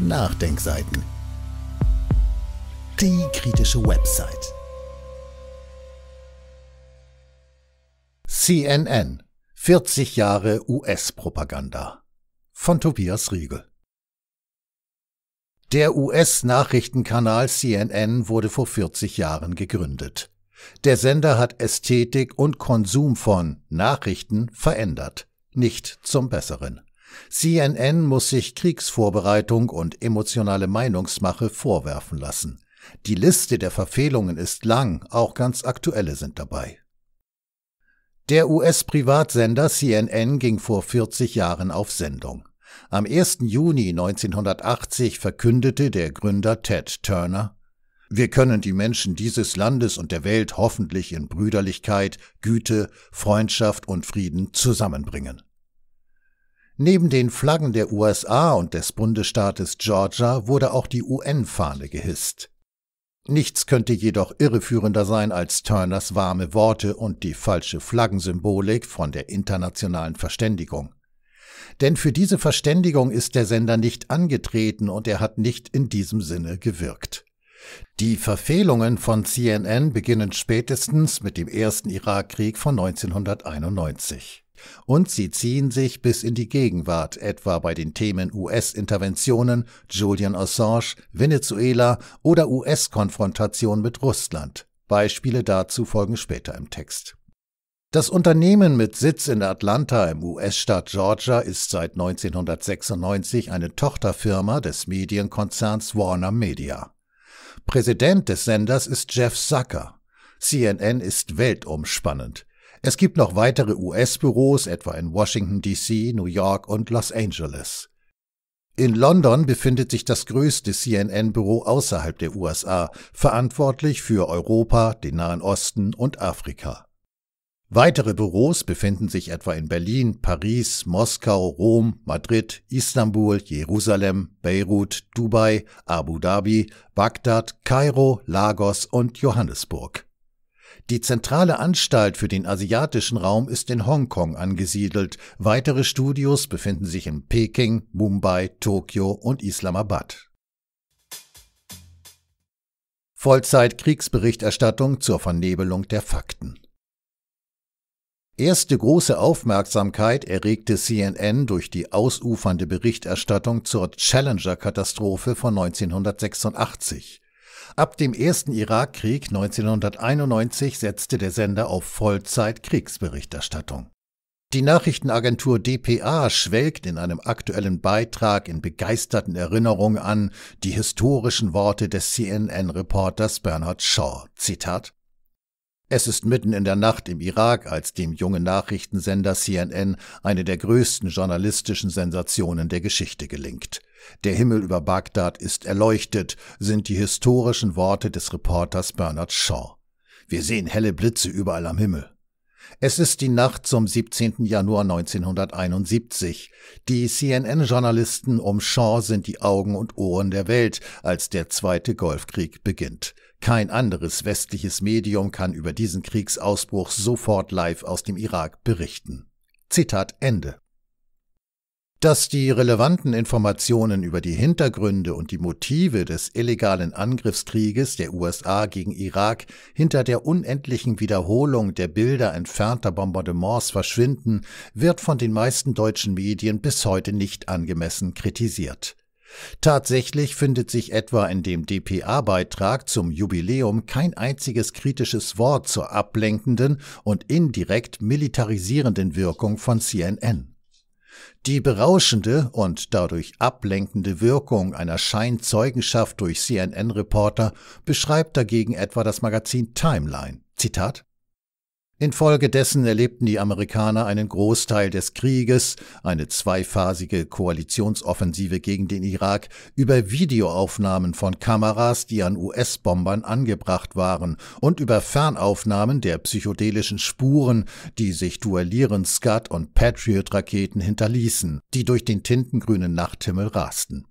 Nachdenkseiten. Die kritische Website. CNN 40 Jahre US-Propaganda von Tobias Riegel. Der US-Nachrichtenkanal CNN wurde vor 40 Jahren gegründet. Der Sender hat Ästhetik und Konsum von Nachrichten verändert, nicht zum Besseren. CNN muss sich Kriegsvorbereitung und emotionale Meinungsmache vorwerfen lassen. Die Liste der Verfehlungen ist lang, auch ganz aktuelle sind dabei. Der US-Privatsender CNN ging vor 40 Jahren auf Sendung. Am 1. Juni 1980 verkündete der Gründer Ted Turner, wir können die Menschen dieses Landes und der Welt hoffentlich in Brüderlichkeit, Güte, Freundschaft und Frieden zusammenbringen. Neben den Flaggen der USA und des Bundesstaates Georgia wurde auch die UN-Fahne gehisst. Nichts könnte jedoch irreführender sein als Turners warme Worte und die falsche Flaggensymbolik von der internationalen Verständigung. Denn für diese Verständigung ist der Sender nicht angetreten und er hat nicht in diesem Sinne gewirkt. Die Verfehlungen von CNN beginnen spätestens mit dem ersten Irakkrieg von 1991. Und sie ziehen sich bis in die Gegenwart, etwa bei den Themen US-Interventionen, Julian Assange, Venezuela oder US-Konfrontation mit Russland. Beispiele dazu folgen später im Text. Das Unternehmen mit Sitz in Atlanta im US-Staat Georgia ist seit 1996 eine Tochterfirma des Medienkonzerns Warner Media. Präsident des Senders ist Jeff Zucker. CNN ist weltumspannend. Es gibt noch weitere US-Büros, etwa in Washington, DC, New York und Los Angeles. In London befindet sich das größte CNN-Büro außerhalb der USA, verantwortlich für Europa, den Nahen Osten und Afrika. Weitere Büros befinden sich etwa in Berlin, Paris, Moskau, Rom, Madrid, Istanbul, Jerusalem, Beirut, Dubai, Abu Dhabi, Bagdad, Kairo, Lagos und Johannesburg. Die zentrale Anstalt für den asiatischen Raum ist in Hongkong angesiedelt. Weitere Studios befinden sich in Peking, Mumbai, Tokio und Islamabad. Vollzeit-Kriegsberichterstattung zur Vernebelung der Fakten. Erste große Aufmerksamkeit erregte CNN durch die ausufernde Berichterstattung zur Challenger-Katastrophe von 1986. Ab dem ersten Irakkrieg 1991 setzte der Sender auf Vollzeit-Kriegsberichterstattung. Die Nachrichtenagentur dpa schwelgt in einem aktuellen Beitrag in begeisterten Erinnerungen an die historischen Worte des CNN-Reporters Bernard Shaw. Zitat es ist mitten in der Nacht im Irak, als dem jungen Nachrichtensender CNN eine der größten journalistischen Sensationen der Geschichte gelingt. Der Himmel über Bagdad ist erleuchtet, sind die historischen Worte des Reporters Bernard Shaw. Wir sehen helle Blitze überall am Himmel. Es ist die Nacht zum 17. Januar 1971. Die CNN-Journalisten um Shaw sind die Augen und Ohren der Welt, als der Zweite Golfkrieg beginnt. Kein anderes westliches Medium kann über diesen Kriegsausbruch sofort live aus dem Irak berichten. Zitat Ende. Dass die relevanten Informationen über die Hintergründe und die Motive des illegalen Angriffskrieges der USA gegen Irak hinter der unendlichen Wiederholung der Bilder entfernter Bombardements verschwinden, wird von den meisten deutschen Medien bis heute nicht angemessen kritisiert. Tatsächlich findet sich etwa in dem dpa-Beitrag zum Jubiläum kein einziges kritisches Wort zur ablenkenden und indirekt militarisierenden Wirkung von CNN. Die berauschende und dadurch ablenkende Wirkung einer Scheinzeugenschaft durch CNN-Reporter beschreibt dagegen etwa das Magazin Timeline. Zitat Infolgedessen erlebten die Amerikaner einen Großteil des Krieges, eine zweiphasige Koalitionsoffensive gegen den Irak über Videoaufnahmen von Kameras, die an US-Bombern angebracht waren, und über Fernaufnahmen der psychedelischen Spuren, die sich duellierend Scud- und Patriot-Raketen hinterließen, die durch den tintengrünen Nachthimmel rasten.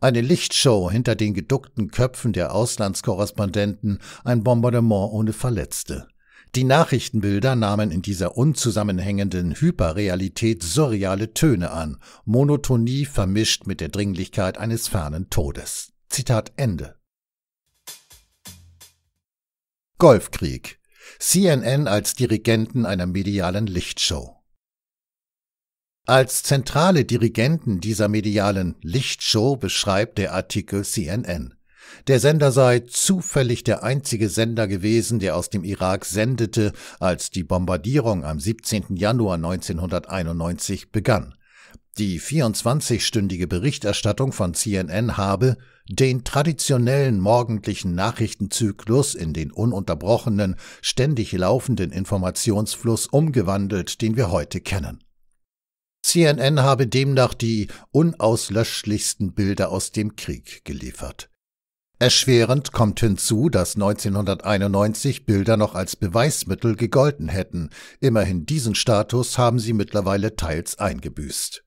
Eine Lichtshow hinter den geduckten Köpfen der Auslandskorrespondenten, ein Bombardement ohne Verletzte. Die Nachrichtenbilder nahmen in dieser unzusammenhängenden Hyperrealität surreale Töne an, Monotonie vermischt mit der Dringlichkeit eines fernen Todes. Zitat Ende. Golfkrieg. CNN als Dirigenten einer medialen Lichtshow. Als zentrale Dirigenten dieser medialen Lichtshow beschreibt der Artikel CNN der Sender sei zufällig der einzige Sender gewesen, der aus dem Irak sendete, als die Bombardierung am 17. Januar 1991 begann. Die 24-stündige Berichterstattung von CNN habe den traditionellen morgendlichen Nachrichtenzyklus in den ununterbrochenen, ständig laufenden Informationsfluss umgewandelt, den wir heute kennen. CNN habe demnach die unauslöschlichsten Bilder aus dem Krieg geliefert. Erschwerend kommt hinzu, dass 1991 Bilder noch als Beweismittel gegolten hätten. Immerhin diesen Status haben sie mittlerweile teils eingebüßt.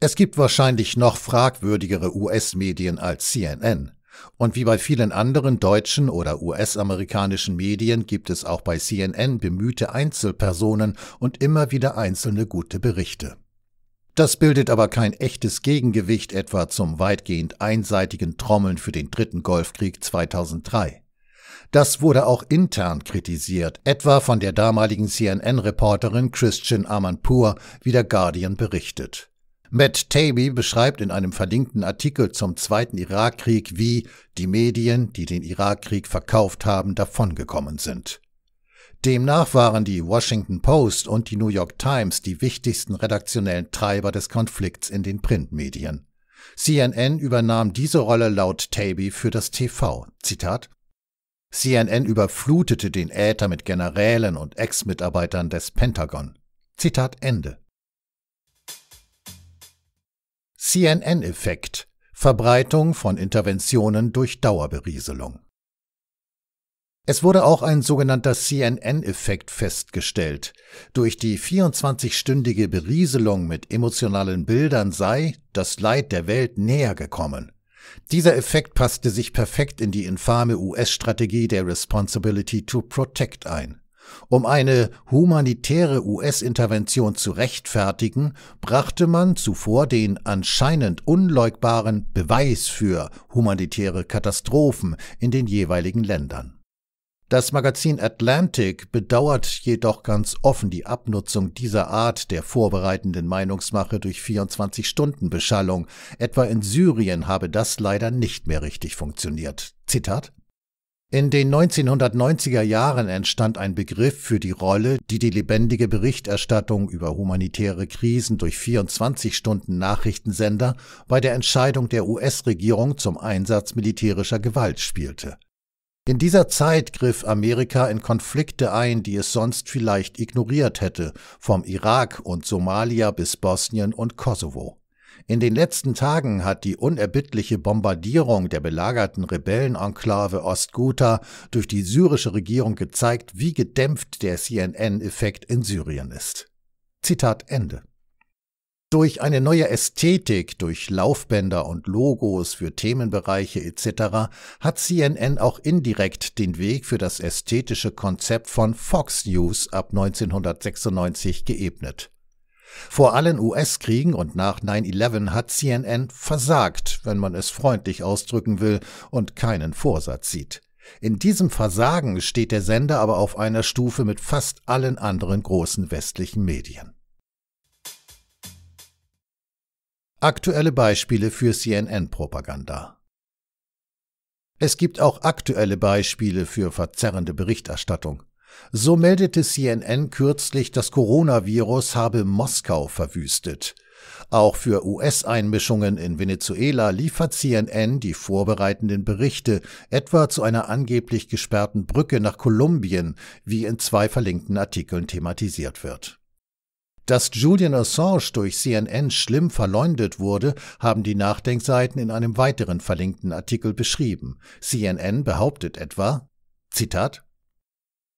Es gibt wahrscheinlich noch fragwürdigere US-Medien als CNN. Und wie bei vielen anderen deutschen oder US-amerikanischen Medien gibt es auch bei CNN bemühte Einzelpersonen und immer wieder einzelne gute Berichte. Das bildet aber kein echtes Gegengewicht etwa zum weitgehend einseitigen Trommeln für den dritten Golfkrieg 2003. Das wurde auch intern kritisiert, etwa von der damaligen CNN-Reporterin Christian Amanpour, wie der Guardian berichtet. Matt Taibbi beschreibt in einem verlinkten Artikel zum Zweiten Irakkrieg, wie die Medien, die den Irakkrieg verkauft haben, davongekommen sind. Demnach waren die Washington Post und die New York Times die wichtigsten redaktionellen Treiber des Konflikts in den Printmedien. CNN übernahm diese Rolle laut Taby für das TV. Zitat CNN überflutete den Äther mit Generälen und Ex-Mitarbeitern des Pentagon. Zitat Ende. CNN-Effekt Verbreitung von Interventionen durch Dauerberieselung. Es wurde auch ein sogenannter CNN-Effekt festgestellt. Durch die 24-stündige Berieselung mit emotionalen Bildern sei das Leid der Welt näher gekommen. Dieser Effekt passte sich perfekt in die infame US-Strategie der Responsibility to Protect ein. Um eine humanitäre US-Intervention zu rechtfertigen, brachte man zuvor den anscheinend unleugbaren Beweis für humanitäre Katastrophen in den jeweiligen Ländern. Das Magazin Atlantic bedauert jedoch ganz offen die Abnutzung dieser Art der vorbereitenden Meinungsmache durch 24-Stunden-Beschallung. Etwa in Syrien habe das leider nicht mehr richtig funktioniert. Zitat in den 1990er Jahren entstand ein Begriff für die Rolle, die die lebendige Berichterstattung über humanitäre Krisen durch 24 Stunden Nachrichtensender bei der Entscheidung der US-Regierung zum Einsatz militärischer Gewalt spielte. In dieser Zeit griff Amerika in Konflikte ein, die es sonst vielleicht ignoriert hätte, vom Irak und Somalia bis Bosnien und Kosovo. In den letzten Tagen hat die unerbittliche Bombardierung der belagerten Rebellenenklave Ostguta durch die syrische Regierung gezeigt, wie gedämpft der CNN-Effekt in Syrien ist. Zitat Ende durch eine neue Ästhetik, durch Laufbänder und Logos für Themenbereiche etc. hat CNN auch indirekt den Weg für das ästhetische Konzept von Fox News ab 1996 geebnet. Vor allen US-Kriegen und nach 9-11 hat CNN versagt, wenn man es freundlich ausdrücken will und keinen Vorsatz sieht. In diesem Versagen steht der Sender aber auf einer Stufe mit fast allen anderen großen westlichen Medien. Aktuelle Beispiele für CNN-Propaganda Es gibt auch aktuelle Beispiele für verzerrende Berichterstattung. So meldete CNN kürzlich, das Coronavirus habe Moskau verwüstet. Auch für US-Einmischungen in Venezuela liefert CNN die vorbereitenden Berichte, etwa zu einer angeblich gesperrten Brücke nach Kolumbien, wie in zwei verlinkten Artikeln thematisiert wird. Dass Julian Assange durch CNN schlimm verleumdet wurde, haben die Nachdenkseiten in einem weiteren verlinkten Artikel beschrieben. CNN behauptet etwa, Zitat,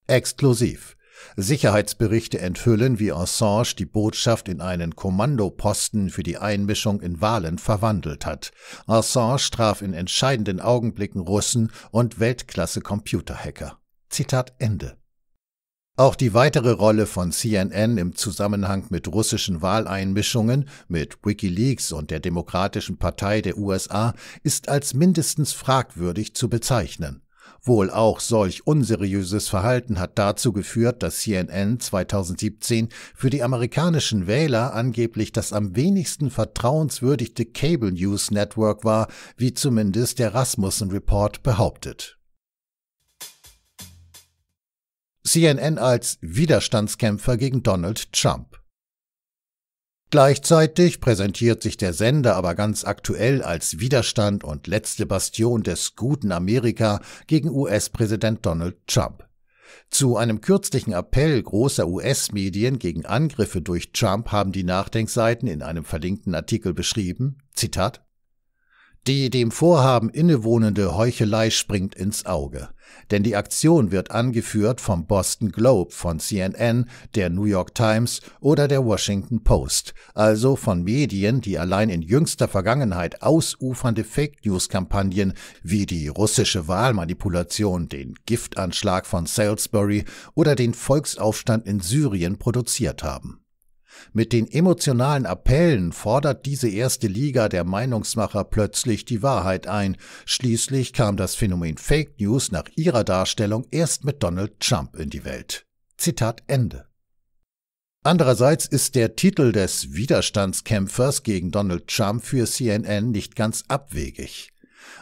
Exklusiv. Sicherheitsberichte enthüllen, wie Assange die Botschaft in einen Kommandoposten für die Einmischung in Wahlen verwandelt hat. Assange traf in entscheidenden Augenblicken Russen und Weltklasse-Computerhacker. Zitat Ende. Auch die weitere Rolle von CNN im Zusammenhang mit russischen Wahleinmischungen, mit Wikileaks und der Demokratischen Partei der USA ist als mindestens fragwürdig zu bezeichnen. Wohl auch solch unseriöses Verhalten hat dazu geführt, dass CNN 2017 für die amerikanischen Wähler angeblich das am wenigsten vertrauenswürdigte Cable News Network war, wie zumindest der Rasmussen Report behauptet. CNN als Widerstandskämpfer gegen Donald Trump. Gleichzeitig präsentiert sich der Sender aber ganz aktuell als Widerstand und letzte Bastion des guten Amerika gegen US-Präsident Donald Trump. Zu einem kürzlichen Appell großer US-Medien gegen Angriffe durch Trump haben die Nachdenkseiten in einem verlinkten Artikel beschrieben, Zitat, Die dem Vorhaben innewohnende Heuchelei springt ins Auge. Denn die Aktion wird angeführt vom Boston Globe, von CNN, der New York Times oder der Washington Post, also von Medien, die allein in jüngster Vergangenheit ausufernde Fake News-Kampagnen wie die russische Wahlmanipulation, den Giftanschlag von Salisbury oder den Volksaufstand in Syrien produziert haben. Mit den emotionalen Appellen fordert diese erste Liga der Meinungsmacher plötzlich die Wahrheit ein. Schließlich kam das Phänomen Fake News nach ihrer Darstellung erst mit Donald Trump in die Welt. Zitat Ende. Andererseits ist der Titel des Widerstandskämpfers gegen Donald Trump für CNN nicht ganz abwegig.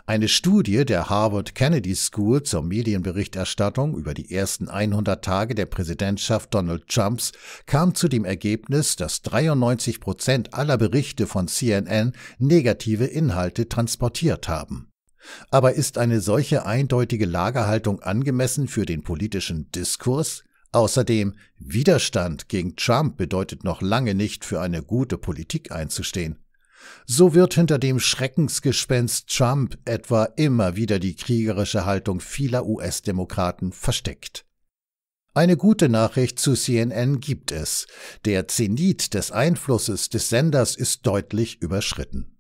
Eine Studie der Harvard Kennedy School zur Medienberichterstattung über die ersten 100 Tage der Präsidentschaft Donald Trumps kam zu dem Ergebnis, dass 93 Prozent aller Berichte von CNN negative Inhalte transportiert haben. Aber ist eine solche eindeutige Lagerhaltung angemessen für den politischen Diskurs? Außerdem, Widerstand gegen Trump bedeutet noch lange nicht, für eine gute Politik einzustehen. So wird hinter dem Schreckensgespenst Trump etwa immer wieder die kriegerische Haltung vieler US-Demokraten versteckt. Eine gute Nachricht zu CNN gibt es. Der Zenit des Einflusses des Senders ist deutlich überschritten.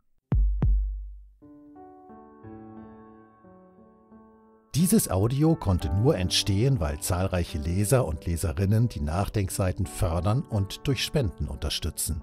Dieses Audio konnte nur entstehen, weil zahlreiche Leser und Leserinnen die Nachdenkseiten fördern und durch Spenden unterstützen.